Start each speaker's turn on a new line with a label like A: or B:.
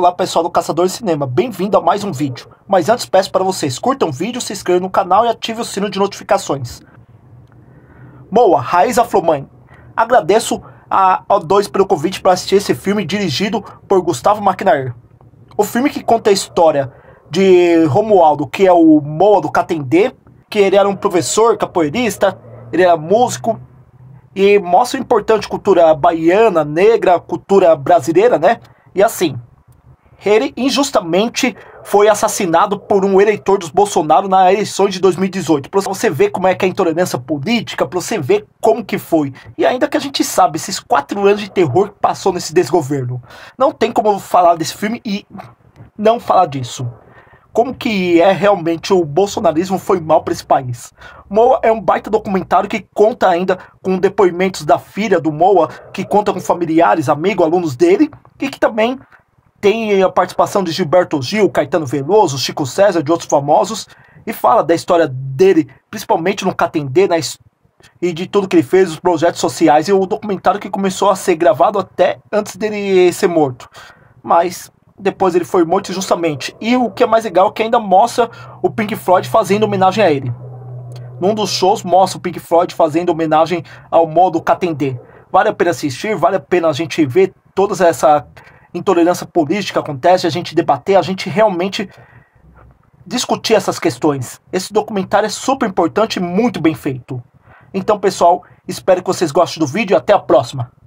A: Olá pessoal do Caçador de Cinema, bem-vindo a mais um vídeo. Mas antes peço para vocês, curtam o vídeo, se inscrevam no canal e ativem o sino de notificações. Moa, Raiz Aflomãe. Agradeço a O2 pelo convite para assistir esse filme dirigido por Gustavo Maquinar. O filme que conta a história de Romualdo, que é o Moa do Catendê, que ele era um professor capoeirista, ele era músico, e mostra a importante cultura baiana, negra, cultura brasileira, né? E assim, ele injustamente foi assassinado por um eleitor dos Bolsonaro na eleição de 2018. Para você ver como é que é a intolerância política, para você ver como que foi. E ainda que a gente sabe esses quatro anos de terror que passou nesse desgoverno. Não tem como falar desse filme e não falar disso. Como que é realmente o bolsonarismo foi mal para esse país. Moa é um baita documentário que conta ainda com depoimentos da filha do Moa, que conta com familiares, amigos, alunos dele, e que também tem a participação de Gilberto Gil, Caetano Veloso, Chico César, de outros famosos, e fala da história dele, principalmente no Catendê, na e de tudo que ele fez, os projetos sociais e o documentário que começou a ser gravado até antes dele ser morto. Mas depois ele foi morto justamente. E o que é mais legal é que ainda mostra o Pink Floyd fazendo homenagem a ele. Num dos shows mostra o Pink Floyd fazendo homenagem ao modo Catendê. Vale a pena assistir, vale a pena a gente ver todas essa intolerância política acontece, a gente debater, a gente realmente discutir essas questões. Esse documentário é super importante e muito bem feito. Então, pessoal, espero que vocês gostem do vídeo e até a próxima.